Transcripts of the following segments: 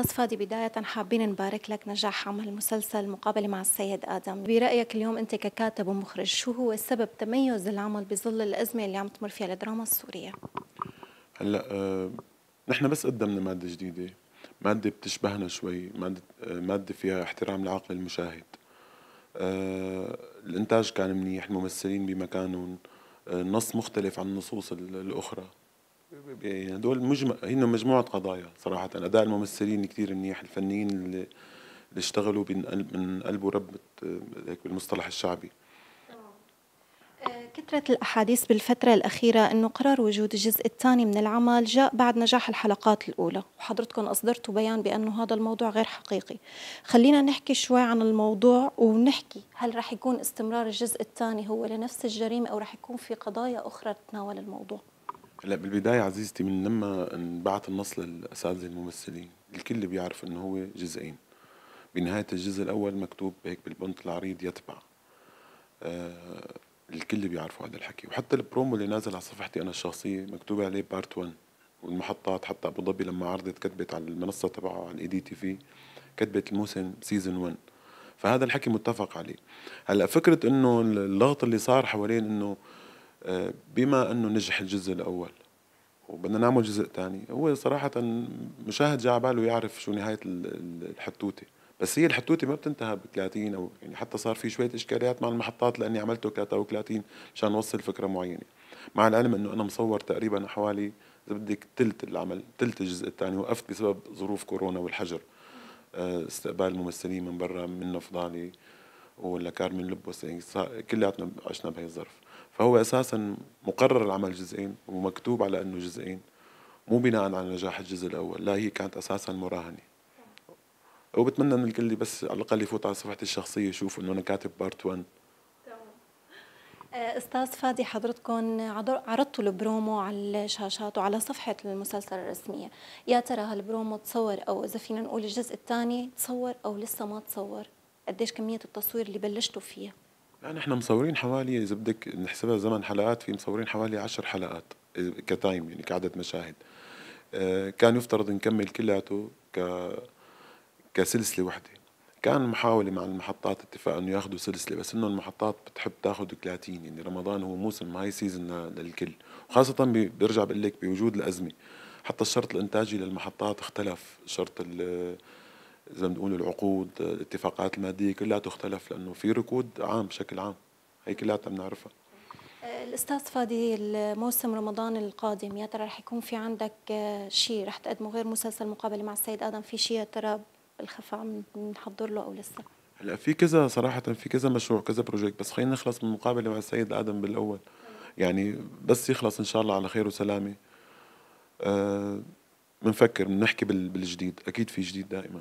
أستاذ فادي بداية حابين نبارك لك نجاح عمل المسلسل مقابلة مع السيد آدم برأيك اليوم أنت ككاتب ومخرج شو هو سبب تميز العمل بظل الأزمة اللي عم تمر فيها الدراما السورية؟ هلأ آه، نحن بس قدمنا مادة جديدة مادة بتشبهنا شوي مادة, آه، مادة فيها احترام لعقل المشاهد آه، الإنتاج كان منيح الممثلين بمكانهم النص مختلف عن النصوص الأخرى هدول مجمع هن مجموعه قضايا صراحه اداء الممثلين كثير منيح الفنيين اللي اشتغلوا من قلب ورب هيك بالمصطلح الشعبي آه، كثرة الأحاديث بالفترة الأخيرة أنه قرار وجود الجزء الثاني من العمل جاء بعد نجاح الحلقات الأولى وحضرتكم أصدرتوا بيان بأنه هذا الموضوع غير حقيقي خلينا نحكي شوي عن الموضوع ونحكي هل رح يكون استمرار الجزء الثاني هو لنفس الجريمة أو رح يكون في قضايا أخرى تتناول الموضوع لا بالبداية عزيزتي من لما انبعث النص للأساتذة الممثلين الكل بيعرف إنه هو جزئين بنهاية الجزء الأول مكتوب هيك بالبنط العريض يتبع آه الكل بيعرفوا هذا الحكي وحتى البرومو اللي نازل على صفحتي أنا الشخصية مكتوب عليه بارت 1 والمحطات حتى أبو ظبي لما عرضت كتبت على المنصة تبعه على الإي دي تي في كتبت الموسم سيزون 1 فهذا الحكي متفق عليه هلا فكرة إنه اللغط اللي صار حوالين إنه بما انه نجح الجزء الاول وبدنا نعمل جزء ثاني هو صراحه مشاهد جا باله يعرف شو نهايه الحتوته بس هي الحتوته ما بتنتهى ب 30 او يعني حتى صار في شويه اشكاليات مع المحطات لاني عملته 33 مشان اوصل فكره معينه مع العلم انه انا مصور تقريبا حوالي اذا بدك ثلث العمل ثلث الجزء الثاني وقفت بسبب ظروف كورونا والحجر آه، استقبال الممثلين من برا من فضالي ولا كارمن لبوس كلياتنا عشنا بهي الظرف فهو اساسا مقرر العمل جزئين ومكتوب على انه جزئين مو بناء على نجاح الجزء الاول لا هي كانت اساسا مراهنه وبتمنى ان الكل بس على الاقل يفوت على صفحتي الشخصيه يشوف انه انا كاتب بارت 1 استاذ فادي حضرتكم عرضتوا البرومو على الشاشات وعلى صفحه المسلسل الرسميه يا ترى هالبرومو تصور او اذا فينا نقول الجزء الثاني تصور او لسه ما تصور قديش كميه التصوير اللي بلشتوا فيها يعني احنا مصورين حوالي اذا بدك نحسبها زمن حلقات في مصورين حوالي عشر حلقات كتايم يعني كعدد مشاهد آه، كان يفترض نكمل كلياته ك كسلسله وحده كان محاولة مع المحطات اتفاق انه ياخذوا سلسلة بس انه المحطات بتحب تاخذ 30 يعني رمضان هو موسم هاي سيزون للكل وخاصة برجع بقول لك بوجود الأزمة حتى الشرط الانتاجي للمحطات اختلف شرط زي ما نقول العقود الاتفاقات الماديه كلها تختلف لانه في ركود عام بشكل عام هي كلها بنعرفها الاستاذ فادي الموسم رمضان القادم يا ترى رح يكون في عندك آه، شيء رح تقدمه غير مسلسل مقابله مع السيد ادم في شيء يا ترى عم نحضر له او لسه هلا في كذا صراحه في كذا مشروع كذا بروجكت بس خلينا نخلص من المقابله مع السيد ادم بالاول يعني بس يخلص ان شاء الله على خير وسلامه بنفكر آه، بنحكي بالجديد اكيد في جديد دائما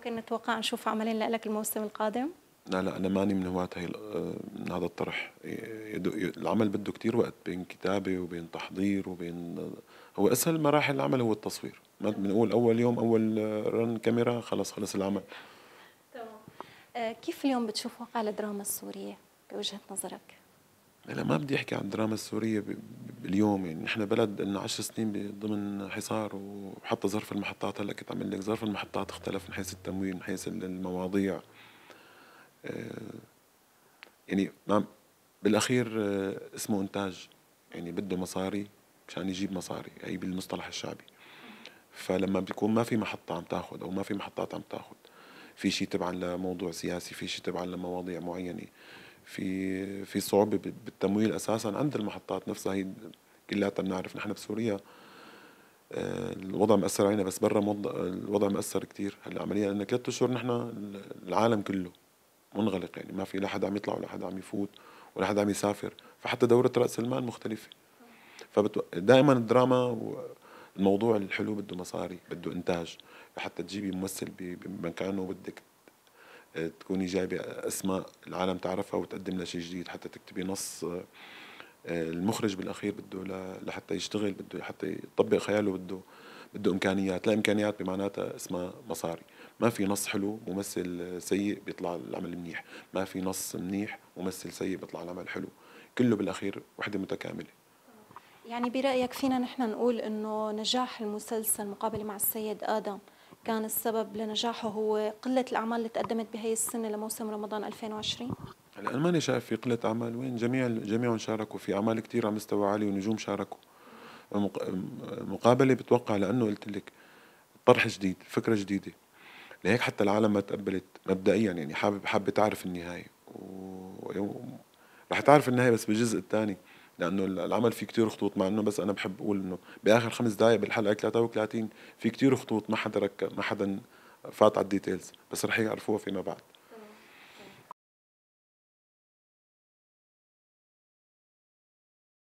ممكن نتوقع نشوف عملين لك الموسم القادم؟ لا لا انا ماني من هواة هي آه، من هذا الطرح العمل بده كثير وقت بين كتابه وبين تحضير وبين آه، هو اسهل مراحل العمل هو التصوير بنقول اول يوم اول رن آه، كاميرا خلص خلص العمل تمام كيف اليوم بتشوف واقع الدراما السوريه بوجهه نظرك؟ لا ما بدي احكي عن الدراما السوريه اليوم يعني نحن بلد لنا 10 سنين ضمن حصار وحتى ظرف المحطات هلا كنت عم لك ظرف المحطات اختلف من حيث التمويل من حيث المواضيع آه، يعني ما بالاخير آه، اسمه انتاج يعني بده مصاري مشان يجيب مصاري هي بالمصطلح الشعبي فلما بيكون ما في محطه عم تاخذ او ما في محطات عم تاخذ في شيء تبعا لموضوع سياسي في شيء تبعا لمواضيع معينه في في صعوبه بالتمويل اساسا عند المحطات نفسها هي كلياتها بنعرف نحن بسوريا آه، الوضع مأثر علينا بس برا الوضع مأثر كثير هلا عمليا لنا ثلاث اشهر نحن العالم كله منغلق يعني ما في لا حدا عم يطلع ولا حدا عم يفوت ولا حدا عم يسافر فحتى دورة رأس المال مختلفة فدائما الدراما الموضوع الحلو بده مصاري بده انتاج حتى تجيبي ممثل بمكانه بدك آه، تكوني جايبه اسماء العالم تعرفها وتقدم لها شيء جديد حتى تكتبي نص آه، آه، المخرج بالاخير بده لحتى يشتغل بده حتى يطبق خياله بده بده امكانيات لا امكانيات بمعناتها اسمها مصاري ما في نص حلو ممثل سيء بيطلع العمل منيح ما في نص منيح ممثل سيء بيطلع العمل حلو كله بالاخير وحده متكامله يعني برايك فينا نحن نقول انه نجاح المسلسل مقابله مع السيد ادم كان السبب لنجاحه هو قلة الأعمال اللي تقدمت بهي السنة لموسم رمضان 2020 هلا أنا ماني شايف في قلة أعمال وين جميع جميعهم شاركوا في أعمال كثير على مستوى عالي ونجوم شاركوا مقابلة بتوقع لأنه قلت لك طرح جديد فكرة جديدة لهيك حتى العالم ما تقبلت مبدئيا يعني حابب حابة تعرف النهاية و... رح تعرف النهاية بس بالجزء الثاني لانه العمل فيه كتير خطوط مع انه بس انا بحب اقول انه باخر خمس دقائق بالحلقه 33 في كتير خطوط ما حدا ركب ما حدا فات على الديتيلز بس رح يعرفوها فيما بعد